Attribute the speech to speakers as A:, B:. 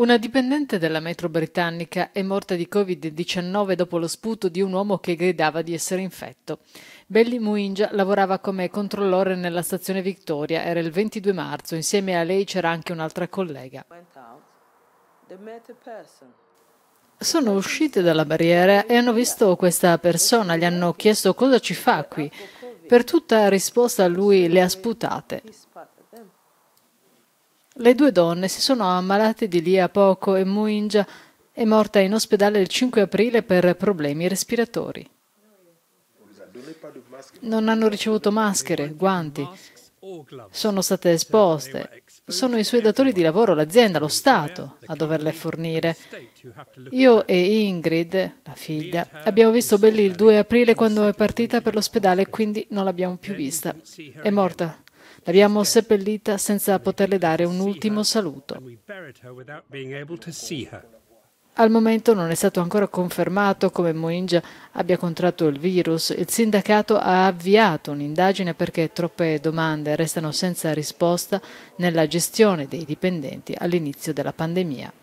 A: Una dipendente della metro britannica è morta di Covid-19 dopo lo sputo di un uomo che gridava di essere infetto. Belli Muinja lavorava come controllore nella stazione Victoria, era il 22 marzo, insieme a lei c'era anche un'altra collega. Sono uscite dalla barriera e hanno visto questa persona, gli hanno chiesto cosa ci fa qui. Per tutta risposta lui le ha sputate. Le due donne si sono ammalate di lì a poco e Muingia è morta in ospedale il 5 aprile per problemi respiratori. Non hanno ricevuto maschere, guanti, sono state esposte. Sono i suoi datori di lavoro, l'azienda, lo Stato a doverle fornire. Io e Ingrid, la figlia, abbiamo visto Belli il 2 aprile quando è partita per l'ospedale, e quindi non l'abbiamo più vista. È morta L'abbiamo seppellita senza poterle dare un ultimo saluto. Al momento non è stato ancora confermato come Moinja abbia contratto il virus. Il sindacato ha avviato un'indagine perché troppe domande restano senza risposta nella gestione dei dipendenti all'inizio della pandemia.